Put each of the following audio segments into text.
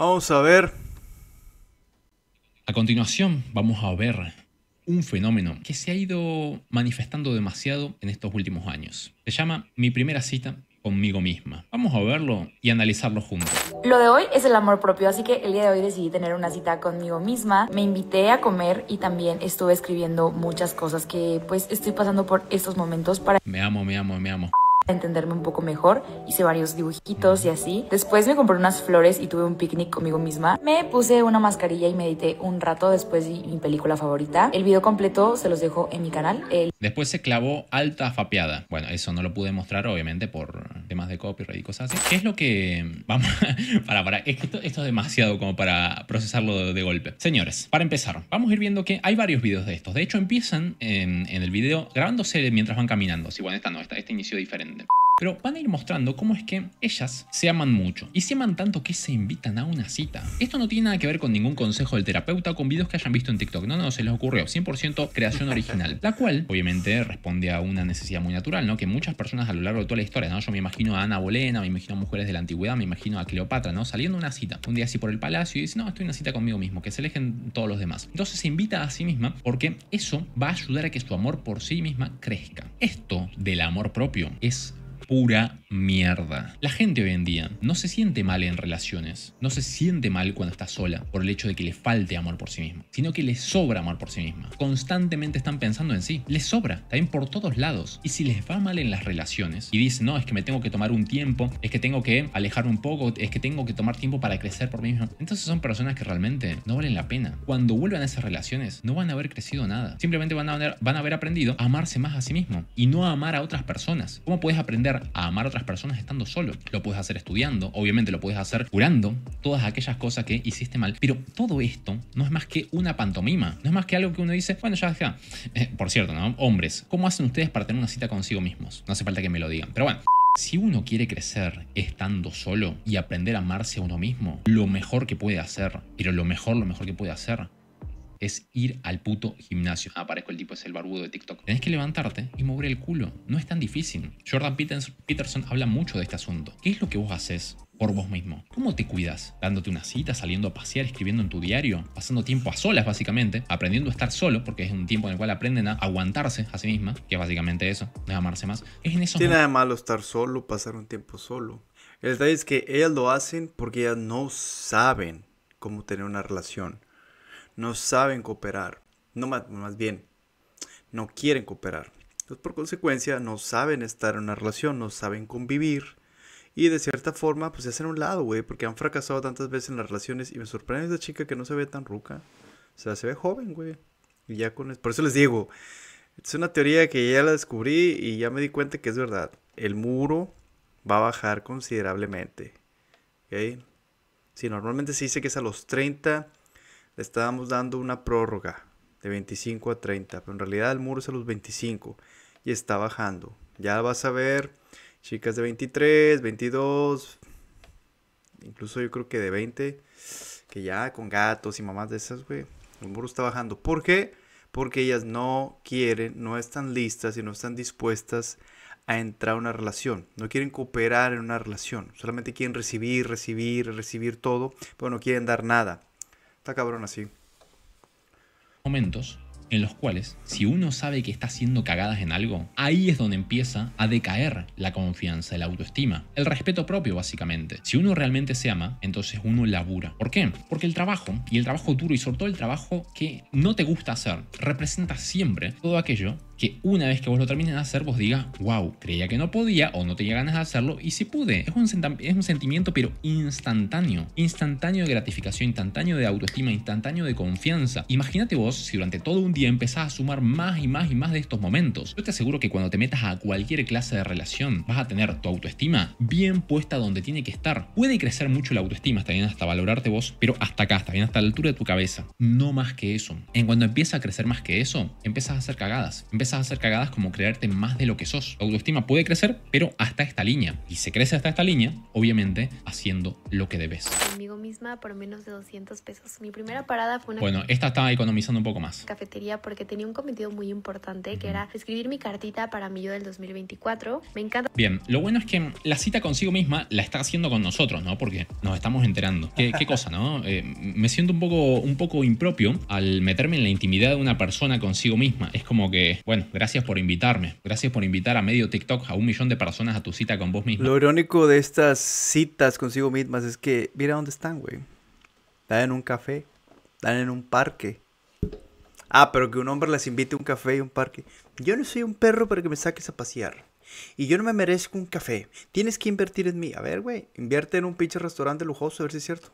Vamos a ver. A continuación vamos a ver un fenómeno que se ha ido manifestando demasiado en estos últimos años. Se llama Mi primera cita conmigo misma. Vamos a verlo y analizarlo juntos. Lo de hoy es el amor propio, así que el día de hoy decidí tener una cita conmigo misma. Me invité a comer y también estuve escribiendo muchas cosas que pues estoy pasando por estos momentos para... Me amo, me amo, me amo entenderme un poco mejor, hice varios dibujitos y así. Después me compré unas flores y tuve un picnic conmigo misma. Me puse una mascarilla y medité un rato después de mi película favorita. El video completo se los dejo en mi canal. El... Después se clavó alta fapeada. Bueno, eso no lo pude mostrar obviamente por temas de copyright y cosas así. ¿Qué es lo que... Mm, vamos, para, para, esto, esto es demasiado como para procesarlo de, golpe. Señores, para empezar, vamos a ir viendo que hay varios videos de estos. De hecho, empiezan en, el video grabándose mientras van caminando. si bueno, esta no, esta, este inicio diferente. Pero van a ir mostrando cómo es que ellas se aman mucho y se aman tanto que se invitan a una cita. Esto no tiene nada que ver con ningún consejo del terapeuta o con videos que hayan visto en TikTok. No, no, se les ocurrió. 100% creación original. La cual, obviamente, responde a una necesidad muy natural, ¿no? Que muchas personas a lo largo de toda la historia, ¿no? Yo me imagino a Ana Bolena, me imagino a mujeres de la antigüedad, me imagino a Cleopatra, ¿no? Saliendo una cita. Un día así por el palacio y dice, no, estoy en una cita conmigo mismo, que se alejen todos los demás. Entonces se invita a sí misma porque eso va a ayudar a que su amor por sí misma crezca. Esto del amor propio es pura mierda. La gente hoy en día no se siente mal en relaciones, no se siente mal cuando está sola por el hecho de que le falte amor por sí misma, sino que le sobra amor por sí misma. Constantemente están pensando en sí, les sobra, también por todos lados. Y si les va mal en las relaciones y dicen, no, es que me tengo que tomar un tiempo, es que tengo que alejarme un poco, es que tengo que tomar tiempo para crecer por mí mismo, entonces son personas que realmente no valen la pena. Cuando vuelvan a esas relaciones, no van a haber crecido nada, simplemente van a haber, van a haber aprendido a amarse más a sí mismo y no a amar a otras personas. ¿Cómo puedes aprender a amar a otras personas estando solo. Lo puedes hacer estudiando, obviamente lo puedes hacer curando todas aquellas cosas que hiciste mal. Pero todo esto no es más que una pantomima, no es más que algo que uno dice, bueno, ya eh, por cierto, ¿no? Hombres, ¿cómo hacen ustedes para tener una cita consigo mismos? No hace falta que me lo digan, pero bueno. Si uno quiere crecer estando solo y aprender a amarse a uno mismo, lo mejor que puede hacer, pero lo mejor, lo mejor que puede hacer es ir al puto gimnasio. Aparezco ah, el tipo es el barbudo de TikTok. Tenés que levantarte y mover el culo. No es tan difícil. Jordan Peterson habla mucho de este asunto. ¿Qué es lo que vos haces? por vos mismo. ¿Cómo te cuidas? Dándote una cita, saliendo a pasear, escribiendo en tu diario, pasando tiempo a solas básicamente, aprendiendo a estar solo, porque es un tiempo en el cual aprenden a aguantarse a sí misma, que es básicamente eso, no es amarse más. Es Tiene nada de malo estar solo, pasar un tiempo solo. El detalle es que ellas lo hacen porque ellas no saben cómo tener una relación no saben cooperar, no más, bien, no quieren cooperar. Entonces, por consecuencia, no saben estar en una relación, no saben convivir. Y de cierta forma, pues se hacen un lado, güey, porque han fracasado tantas veces en las relaciones. Y me sorprende esta chica que no se ve tan ruca. O sea, se ve joven, güey. Y ya con Por eso les digo, es una teoría que ya la descubrí y ya me di cuenta que es verdad. El muro va a bajar considerablemente. ¿Ok? Si normalmente se dice que es a los 30 le estábamos dando una prórroga de 25 a 30, pero en realidad el muro es a los 25 y está bajando. Ya vas a ver chicas de 23, 22, incluso yo creo que de 20, que ya con gatos y mamás de esas, güey, el muro está bajando. ¿Por qué? Porque ellas no quieren, no están listas y no están dispuestas a entrar a una relación. No quieren cooperar en una relación. Solamente quieren recibir, recibir, recibir todo, pero no quieren dar nada. Está cabrón así. Momentos en los cuales, si uno sabe que está haciendo cagadas en algo, ahí es donde empieza a decaer la confianza, la autoestima, el respeto propio básicamente. Si uno realmente se ama, entonces uno labura. ¿Por qué? Porque el trabajo, y el trabajo duro y sobre todo el trabajo que no te gusta hacer, representa siempre todo aquello que una vez que vos lo termines de hacer, vos digas, wow, creía que no podía o no tenía ganas de hacerlo y sí pude. Es un, es un sentimiento, pero instantáneo. Instantáneo de gratificación, instantáneo de autoestima, instantáneo de confianza. Imagínate vos si durante todo un día empezás a sumar más y más y más de estos momentos. Yo te aseguro que cuando te metas a cualquier clase de relación, vas a tener tu autoestima bien puesta donde tiene que estar. Puede crecer mucho la autoestima, está bien hasta valorarte vos, pero hasta acá, está bien hasta la altura de tu cabeza. No más que eso. En cuando empieza a crecer más que eso, empiezas a hacer cagadas a hacer cagadas como crearte más de lo que sos. La autoestima puede crecer, pero hasta esta línea. Y se crece hasta esta línea, obviamente, haciendo lo que debes. Conmigo misma por menos de 200 pesos. Mi primera parada fue Bueno, esta estaba economizando un poco más. Cafetería porque tenía un cometido muy importante, que era escribir mi cartita para mí yo del 2024. Me encanta... Bien, lo bueno es que la cita consigo misma la está haciendo con nosotros, ¿no? Porque nos estamos enterando. ¿Qué, cosa, no? Eh, me siento un poco, un poco impropio al meterme en la intimidad de una persona consigo misma. Es como que, bueno, gracias por invitarme. Gracias por invitar a medio TikTok a un millón de personas a tu cita con vos mismo. Lo irónico de estas citas consigo mismas es que, mira dónde están, güey. Están en un café, están en un parque. Ah, pero que un hombre les invite a un café y un parque. Yo no soy un perro para que me saques a pasear. Y yo no me merezco un café. Tienes que invertir en mí. A ver, güey, invierte en un pinche restaurante lujoso, a ver si es cierto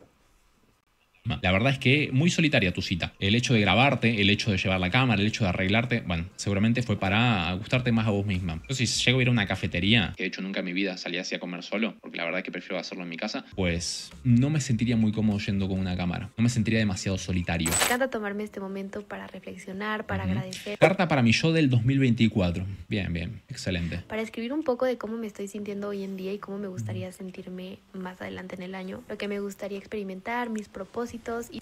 la verdad es que muy solitaria tu cita. El hecho de grabarte, el hecho de llevar la cámara, el hecho de arreglarte, bueno, seguramente fue para gustarte más a vos misma. entonces si llego a ir a una cafetería, que de hecho nunca en mi vida Salía así a comer solo, porque la verdad que prefiero hacerlo en mi casa, pues no me sentiría muy cómodo yendo con una cámara. No me sentiría demasiado solitario. Me encanta tomarme este momento para reflexionar, para agradecer. Carta para mi yo del 2024. Bien, bien, excelente. Para escribir un poco de cómo me estoy sintiendo hoy en día y cómo me gustaría sentirme más adelante en el año, lo que me gustaría experimentar, mis propósitos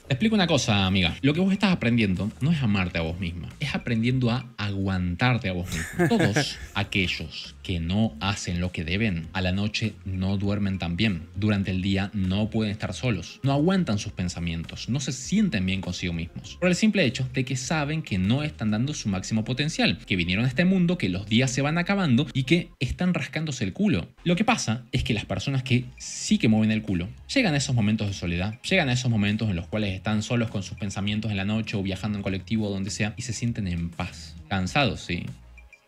explico una cosa, amiga. Lo que vos estás aprendiendo no es amarte a vos misma, es aprendiendo a aguantarte a vos misma. Todos aquellos que no hacen lo que deben, a la noche no duermen tan bien, durante el día no pueden estar solos, no aguantan sus pensamientos, no se sienten bien consigo mismos, por el simple hecho de que saben que no están dando su máximo potencial, que vinieron a este mundo, que los días se van acabando y que están rascándose el culo. Lo que pasa es que las personas que sí que mueven el culo, llegan a esos momentos de soledad, llegan a esos momentos en los cuales están solos con sus pensamientos en la noche o viajando en colectivo o donde sea y se sienten en paz. Cansados, sí,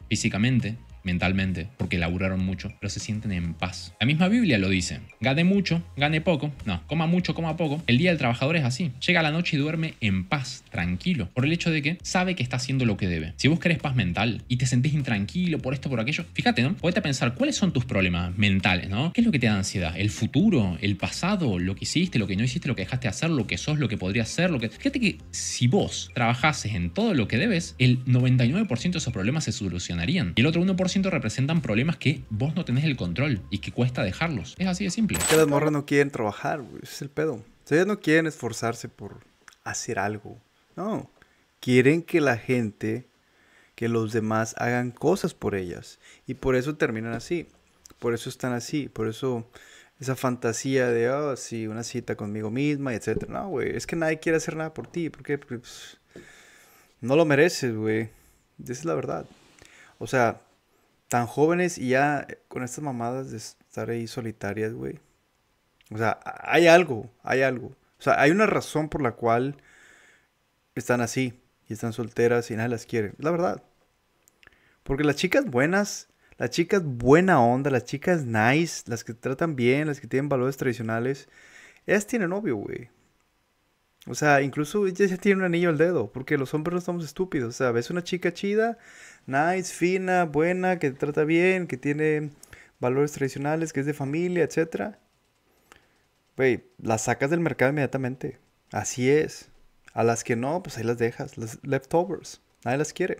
físicamente, mentalmente, porque laburaron mucho, pero se sienten en paz. La misma Biblia lo dice, gane mucho, gane poco, no, coma mucho, coma poco. El día del trabajador es así, llega a la noche y duerme en paz, tranquilo, por el hecho de que sabe que está haciendo lo que debe. Si vos querés paz mental y te sentís intranquilo por esto, por aquello, fíjate, ¿no? Podete pensar cuáles son tus problemas mentales, ¿no? ¿Qué es lo que te da ansiedad? ¿El futuro? ¿El pasado? ¿Lo que hiciste? ¿Lo que no hiciste? ¿Lo que dejaste hacer? ¿Lo que sos? ¿Lo que podría ser? Lo que... Fíjate que si vos trabajases en todo lo que debes, el 99% de esos problemas se solucionarían. Y el otro 1% representan problemas que vos no tenés el control y que cuesta dejarlos. Es así de simple. Que las morras no quieren trabajar, Es el pedo. Ellas no quieren esforzarse por hacer algo. No. Quieren que la gente, que los demás hagan cosas por ellas. Y por eso terminan así. Por eso están así. Por eso esa fantasía de, oh, sí, una cita conmigo misma, etc. No, güey, es que nadie quiere hacer nada por ti, porque pues, no lo mereces, güey. Esa es la verdad. O sea, tan jóvenes y ya eh, con estas mamadas de estar ahí solitarias, güey. O sea, hay algo, hay algo. O sea, hay una razón por la cual están así y están solteras y nadie las quiere. La verdad. Porque las chicas buenas, las chicas buena onda, las chicas nice, las que tratan bien, las que tienen valores tradicionales, ellas tienen novio, güey. O sea, incluso ella ya tiene un anillo al dedo, porque los hombres no estamos estúpidos. O sea, ves una chica chida, nice, fina, buena, que te trata bien, que tiene valores tradicionales, que es de familia, etc. Güey, las sacas del mercado inmediatamente. Así es. A las que no, pues ahí las dejas, las leftovers. Nadie las quiere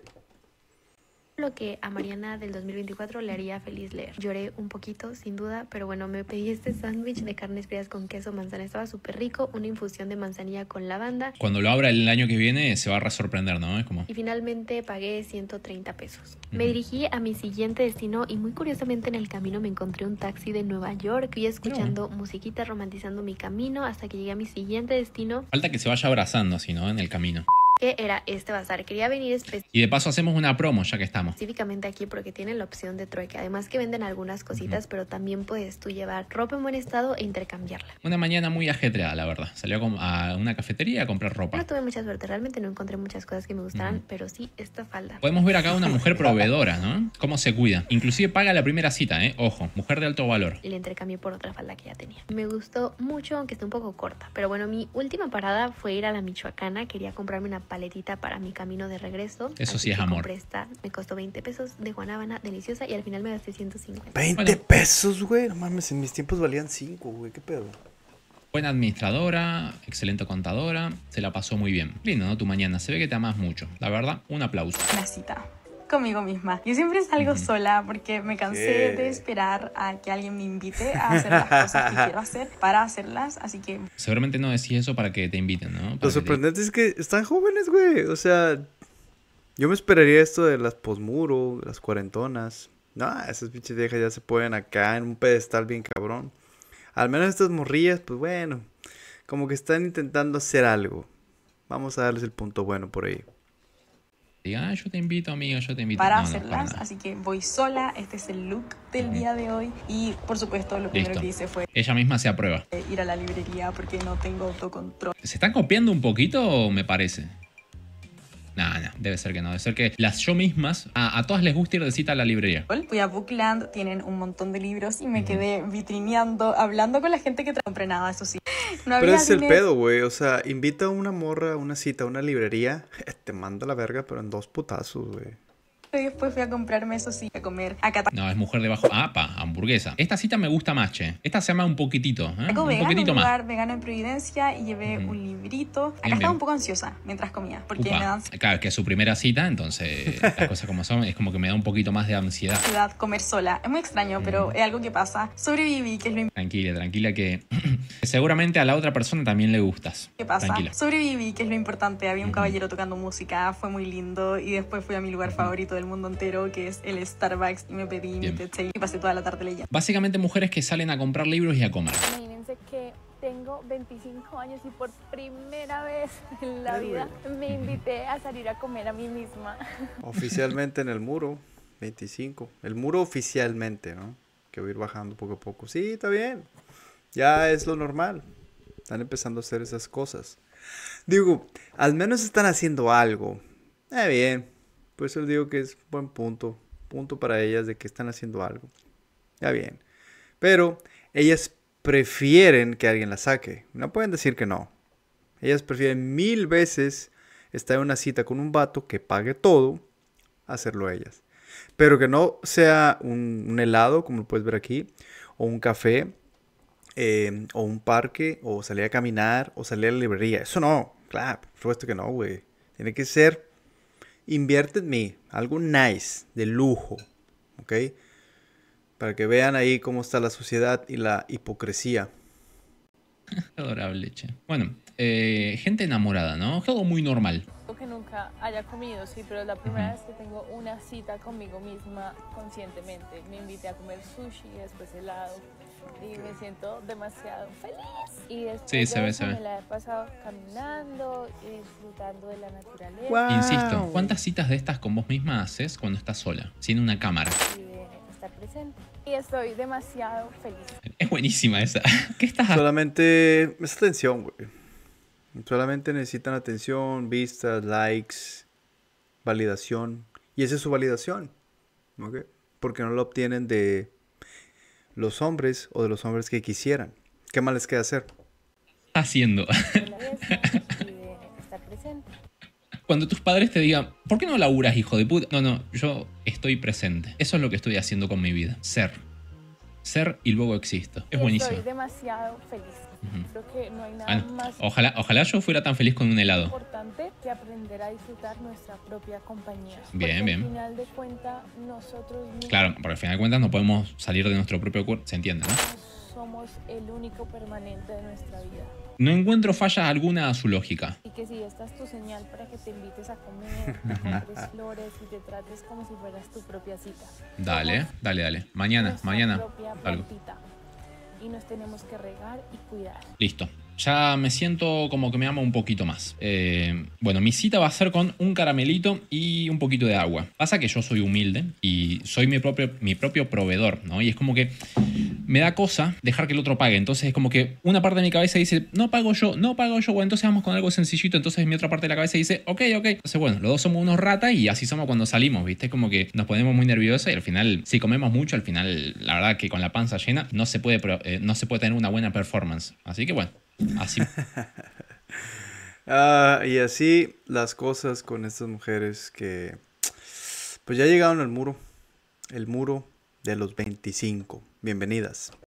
lo que a Mariana del 2024 le haría feliz leer. Lloré un poquito, sin duda, pero bueno, me pedí este sándwich de carnes frías con queso manzana. Estaba súper rico, una infusión de manzanilla con lavanda. Cuando lo abra el año que viene se va a sorprender, ¿no? como... Y finalmente pagué 130 pesos. Me dirigí a mi siguiente destino y muy curiosamente en el camino me encontré un taxi de Nueva York. Y escuchando musiquita, romantizando mi camino hasta que llegué a mi siguiente destino. Falta que se vaya abrazando así, ¿no? En el camino que era este bazar? Quería venir Y de paso hacemos una promo ya que estamos. Específicamente aquí porque tienen la opción de trueque. Además que venden algunas cositas, pero también puedes tú llevar ropa en buen estado e intercambiarla. Una mañana muy ajetreada, la verdad. Salió a una cafetería a comprar ropa. No tuve mucha suerte, realmente no encontré muchas cosas que me gustaran, pero sí esta falda. Podemos ver acá una mujer proveedora, ¿no? Cómo se cuida. Inclusive paga la primera cita, ¿eh? Ojo, mujer de alto valor. Y la intercambié por otra falda que ya tenía. Me gustó mucho, aunque está un poco corta. Pero bueno, mi última parada fue ir a la Michoacana. Quería comprarme una paletita para mi camino de regreso. Eso sí es amor. me costó 20 pesos de Guanábana, deliciosa, y al final me gasté 150. ¿20 pesos, güey? No mames, en mis tiempos valían 5, güey, qué pedo. Buena administradora, excelente contadora, se la pasó muy bien. Lindo, ¿no? Tu mañana, se ve que te amas mucho. La verdad, un aplauso. La cita conmigo misma. Yo siempre salgo sola porque me cansé de esperar a que alguien me invite a hacer las cosas que quiero hacer para hacerlas, así que... Seguramente no decís eso para que te inviten, ¿no? Lo sorprendente es que están jóvenes, güey. O sea, yo me esperaría esto de las posmuros, las cuarentonas. No, esas pinches viejas ya se pueden acá en un pedestal bien cabrón. Al menos estas morrillas, pues bueno, como que están intentando hacer algo. Vamos a darles el punto bueno por ahí. Ah, yo te invito, amigo, yo te invito. Para hacerlas, así que voy sola, este es el look del día de hoy y por supuesto lo primero que hice fue... Ella misma se aprueba. Eh, ir a la librería porque no tengo autocontrol. ¿Se están copiando un poquito, me parece? No, no, debe ser que no. Debe ser que las yo mismas, a, todas les gusta ir de cita a la librería. Fui a Bookland, tienen un montón de libros y me quedé vitrineando, hablando con la gente que compré nada, eso sí pero es el pedo, güey. O sea, invita a una morra a una cita, a una librería, te manda la verga, pero en dos putazos, güey. Y después fui a comprarme eso sí, a comer a No, es mujer debajo. Ah, pa, hamburguesa. Esta cita me gusta más, che. Esta se llama un poquitito. ¿eh? un poquitito más. vegano en Providencia y llevé un librito. Acá estaba un poco ansiosa mientras comía, porque Claro, es que es su primera cita, entonces las cosas como son, es como que me da un poquito más de ansiedad. comer sola. Es muy extraño, mm. pero es algo que pasa. Sobreviví, que es lo Tranquila, tranquila, que seguramente a la otra persona también le gustas. ¿Qué pasa? Sobreviví, que es lo importante. Había un caballero tocando música, fue muy lindo y después fui a mi lugar favorito el mundo entero, que es el Starbucks, y me pedí mi y pasé toda la tarde leyendo. Básicamente mujeres que salen a comprar libros y a comer. Imagínense que tengo 25 años y por primera vez en la vida me invité a salir a comer a mí misma. Oficialmente en el muro, 25. El muro oficialmente, ¿no? Que voy a ir bajando poco a poco. Sí, está bien. Ya es lo normal. Están empezando a hacer esas cosas. Digo, al menos están haciendo algo. Está eh, bien. Por eso les digo que es buen punto. Punto para ellas de que están haciendo algo. Ya bien. Pero ellas prefieren que alguien las saque. No pueden decir que no. Ellas prefieren mil veces estar en una cita con un vato que pague todo, hacerlo ellas. Pero que no sea un, helado, como lo puedes ver aquí, o un café, eh, o un parque, o salir a caminar, o salir a la librería. Eso no, claro, por supuesto que no, güey. Tiene que ser Invierte en mí, algo nice, de lujo, ¿ok? Para que vean ahí cómo está la sociedad y la hipocresía. Adorable, che. Bueno, eh, gente enamorada, ¿no? Algo muy normal. Que nunca haya comido, sí, pero es la primera vez que tengo una cita conmigo misma conscientemente. Me invité a comer sushi, después helado, y me siento demasiado feliz. sí, se ve, se ve. la he pasado caminando y disfrutando de la naturaleza. Insisto, ¿cuántas citas de estas con vos misma haces cuando estás sola, sin una cámara? Y estar presente. Y estoy demasiado feliz. Es buenísima esa. ¿Qué estás Solamente es atención, güey. Solamente necesitan atención, vistas, likes, validación. Y esa es su validación. ¿okay? Porque no lo obtienen de los hombres o de los hombres que quisieran. ¿Qué más les queda hacer? Haciendo. Cuando tus padres te digan, ¿por qué no laburas, hijo de puta? No, no, yo estoy presente. Eso es lo que estoy haciendo con mi vida. Ser ser y luego existo. Es buenísimo. Estoy demasiado feliz. Uh -huh. Creo que no hay nada ah, más. Ojalá, ojalá yo fuera tan feliz con un helado. importante que aprender a disfrutar nuestra propia compañía. Bien, porque bien. Al final de cuentas, nosotros. Mismos... Claro, porque al final de cuentas no podemos salir de nuestro propio cuerpo. Se entiende, ¿no? somos el único permanente de nuestra vida. No encuentro fallas alguna a su lógica. Y que si esta es tu señal para que te invites a comer, que flores y te trates como si fueras tu propia cita. Dale, dale, dale. Mañana, mañana. Algo. Y nos tenemos que regar y cuidar. Listo. Ya me siento como que me amo un poquito más. Eh, bueno, mi cita va a ser con un caramelito y un poquito de agua. Pasa que yo soy humilde y soy mi propio, mi propio proveedor, ¿no? Y es como que me da cosa dejar que el otro pague. Entonces es como que una parte de mi cabeza dice, no pago yo, no pago yo, bueno, entonces vamos con algo sencillito. Entonces mi otra parte de la cabeza dice, ok, ok. Entonces bueno, los dos somos unos ratas y así somos cuando salimos, ¿viste? Como que nos ponemos muy nerviosos y al final, si comemos mucho, al final, la verdad que con la panza llena no se puede, eh, no se puede tener una buena performance. Así que bueno, así. Ah, y así las cosas con estas mujeres que pues ya llegaron al muro. El muro de los 25. Bienvenidas.